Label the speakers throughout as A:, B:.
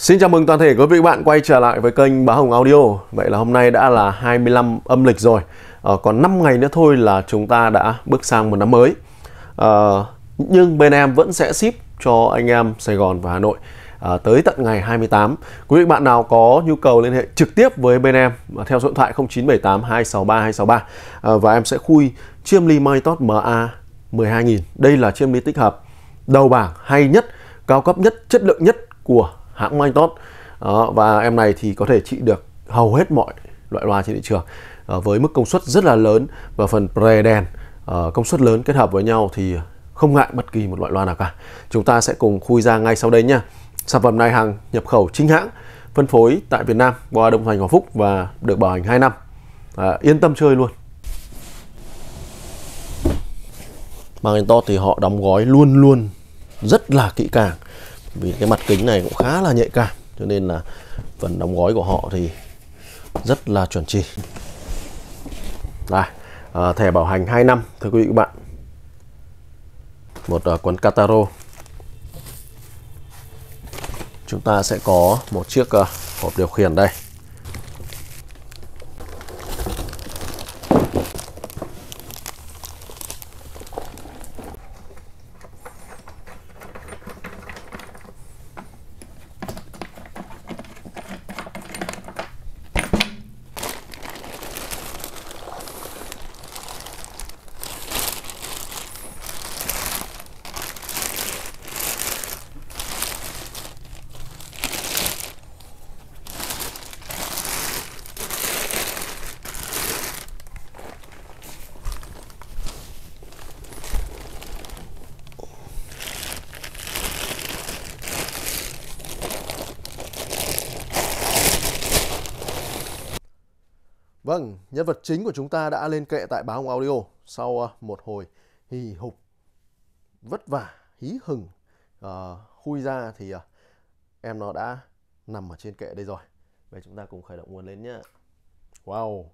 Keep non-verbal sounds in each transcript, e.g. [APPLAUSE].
A: Xin chào mừng toàn thể quý vị bạn quay trở lại với kênh Bá Hồng Audio Vậy là hôm nay đã là 25 âm lịch rồi ờ, Còn 5 ngày nữa thôi là chúng ta đã bước sang một năm mới ờ, Nhưng bên em vẫn sẽ ship cho anh em Sài Gòn và Hà Nội à, tới tận ngày 28. Quý vị bạn nào có nhu cầu liên hệ trực tiếp với bên em theo số điện thoại 0978 263 263 à, và em sẽ khui chiêm ly Mytot MA 12000. Đây là chiêm ly tích hợp đầu bảng hay nhất, cao cấp nhất, chất lượng nhất của hãng máy tốt đó, và em này thì có thể trị được hầu hết mọi loại loa trên thị trường à, với mức công suất rất là lớn và phần pre đèn à, công suất lớn kết hợp với nhau thì không ngại bất kỳ một loại loa nào cả chúng ta sẽ cùng khui ra ngay sau đây nhé sản phẩm này hàng nhập khẩu chính hãng phân phối tại Việt Nam qua đồng Thành Hòa Phúc và được bảo hành 2 năm à, yên tâm chơi luôn mang to thì họ đóng gói luôn luôn rất là kỹ càng vì cái mặt kính này cũng khá là nhạy cảm cho nên là phần đóng gói của họ thì rất là chuẩn chỉ đây à, thẻ bảo hành 2 năm thưa quý vị các bạn một à, uh, Cataro chúng ta sẽ có một chiếc à, hộp điều khiển đây Vâng, nhân vật chính của chúng ta đã lên kệ tại báo Hồng Audio sau ờ, một hồi hì hục, vất vả, hí hừng, uh, ờ, khui ra thì uh, em nó đã nằm ở trên kệ đây rồi. Vậy chúng ta cùng khởi động nguồn lên nhé. Wow,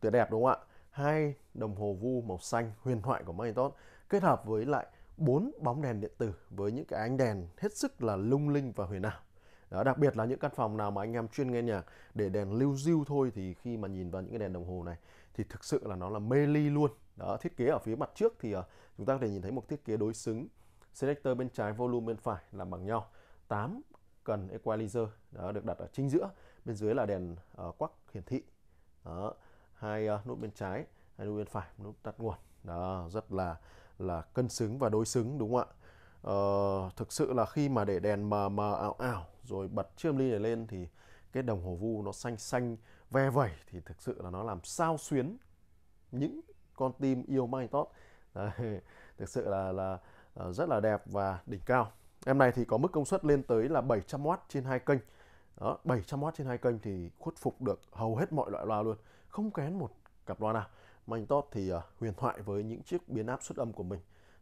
A: tuyệt đẹp đúng không ạ? Hai đồng hồ vu màu xanh huyền thoại của Macintosh kết hợp với lại bốn bóng đèn điện tử với những cái ánh đèn hết sức là lung linh và huyền ảo đó, đặc biệt là những căn phòng nào mà anh em chuyên nghe nhạc để đèn lưu diêu thôi thì khi mà nhìn vào những cái đèn đồng hồ này thì thực sự là nó là mê ly luôn đó thiết kế ở phía mặt trước thì uh, chúng ta có thể nhìn thấy một thiết kế đối xứng selector bên trái volume bên phải là bằng nhau 8 cần equalizer đó được đặt ở chính giữa bên dưới là đèn uh, quắc hiển thị đó hai uh, nút bên trái hai nút bên phải nút tắt nguồn đó rất là là cân xứng và đối xứng đúng không ạ uh, thực sự là khi mà để đèn mờ mờ ảo ảo rồi bật chiêm ly này lên thì cái đồng hồ vu nó xanh xanh ve vẩy thì thực sự là nó làm sao xuyến những con tim yêu Magnetop [LAUGHS] Đấy, thực sự là là ờ, rất là đẹp và đỉnh cao em này thì có mức công suất lên tới là 700W trên hai kênh đó 700W trên hai kênh thì khuất phục được hầu hết mọi loại loa luôn không kén một cặp loa nào Magnetop thì uh, huyền thoại với những chiếc biến áp suất âm của mình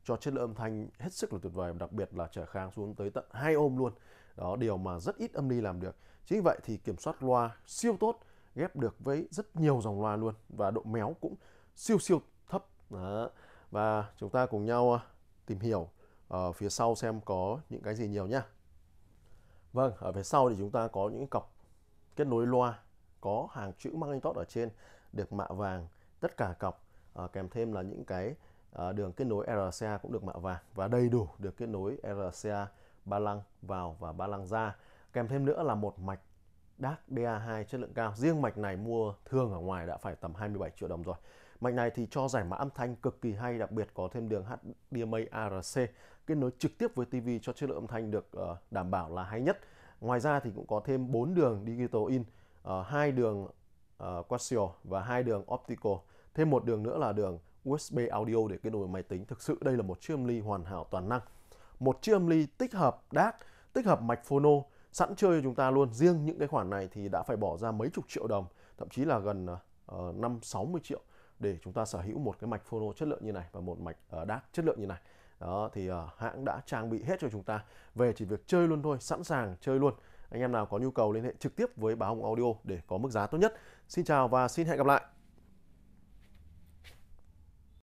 A: cho chất lượng âm thanh hết sức là tuyệt vời đặc biệt là trở khang xuống tới tận hai ôm luôn đó điều mà rất ít âm ly làm được chính vậy thì kiểm soát loa siêu tốt ghép được với rất nhiều dòng loa luôn và độ méo cũng siêu siêu thấp đó. và chúng ta cùng nhau à, tìm hiểu ở phía sau xem có những cái gì nhiều nhá vâng ở phía sau thì chúng ta có những cọc kết nối loa có hàng chữ mang tốt ở trên được mạ vàng tất cả cọc ờ, kèm thêm là những cái Ờ, đường kết nối RCA cũng được mạ vàng và đầy đủ được kết nối RCA ba lăng vào và ba lăng ra kèm thêm nữa là một mạch DAC DA2 chất lượng cao riêng mạch này mua thường ở ngoài đã phải tầm 27 triệu đồng rồi mạch này thì cho giải mã âm thanh cực kỳ hay đặc biệt có thêm đường HDMI ARC kết nối trực tiếp với TV cho chất lượng âm thanh được ờ, đảm bảo là hay nhất ngoài ra thì cũng có thêm 4 đường digital in ờ, hai đường uh, coaxial và hai đường optical thêm một đường nữa là đường USB audio để kết nối máy tính. Thực sự đây là một chiếc âm ly hoàn hảo toàn năng. Một chiếc âm ly tích hợp DAC, tích hợp mạch phono sẵn chơi cho chúng ta luôn. Riêng những cái khoản này thì đã phải bỏ ra mấy chục triệu đồng, thậm chí là gần uh, 5 60 triệu để chúng ta sở hữu một cái mạch phono chất lượng như này và một mạch uh, ờ, DAC chất lượng như này. Đó thì uh, hãng đã trang bị hết cho chúng ta. Về chỉ việc chơi luôn thôi, sẵn sàng chơi luôn. Anh em nào có nhu cầu liên hệ trực tiếp với báo Hồng Audio để có mức giá tốt nhất. Xin chào và xin hẹn gặp lại.